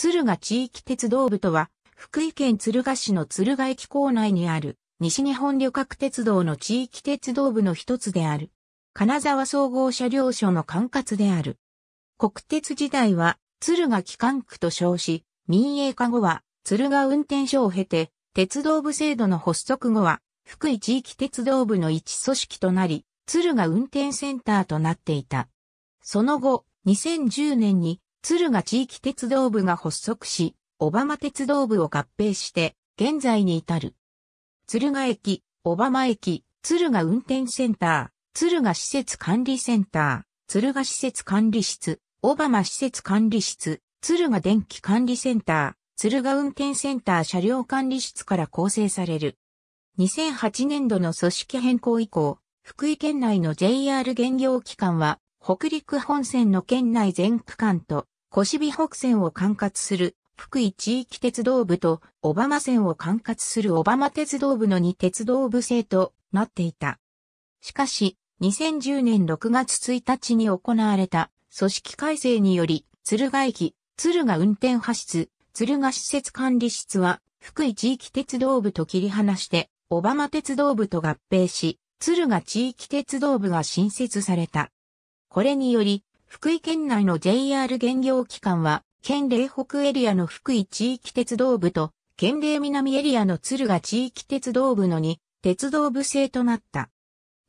敦賀地域鉄道部とは、福井県敦賀市の敦賀駅構内にある、西日本旅客鉄道の地域鉄道部の一つである。金沢総合車両所の管轄である。国鉄時代は、敦賀機関区と称し、民営化後は、敦賀運転所を経て、鉄道部制度の発足後は、福井地域鉄道部の一組織となり、敦賀運転センターとなっていた。その後、2010年に敦賀地域鉄道部が発足し、小浜鉄道部を合併して、現在に至る。敦賀駅、小浜駅、敦賀運転センター、敦賀施設管理センター、敦賀施設管理室、小浜施設管理室、敦賀電気管理センター、敦賀運転センター車両管理室から構成される。2008年度の組織変更以降、福井県内の JR 現業機関は北陸本線の県内全区間と、小美北線を管轄する福井地域鉄道部と小浜線を管轄する小浜鉄道部の2鉄道部制となっていた。しかし、2010年6月1日に行われた組織改正により、敦賀駅、敦賀運転派室、敦賀施設管理室は、福井地域鉄道部と切り離して、小浜鉄道部と合併し、敦賀地域鉄道部が新設された。これにより、福井県内の JR 現業機関は、県令北エリアの福井地域鉄道部と、県令南エリアの敦賀地域鉄道部の2、鉄道部制となった。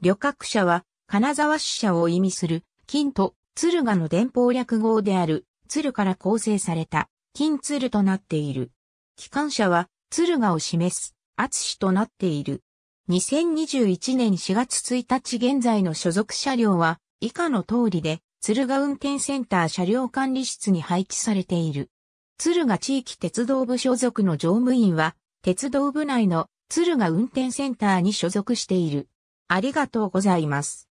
旅客車は、金沢支社を意味する、金と敦賀の伝報略号である、鶴から構成された、金鶴となっている。機関車は、鶴賀を示す、厚となっている。2021年4月1日現在の所属車両は、以下の通りで、敦賀運転センター車両管理室に配置されている。敦賀地域鉄道部所属の乗務員は、鉄道部内の敦賀運転センターに所属している。ありがとうございます。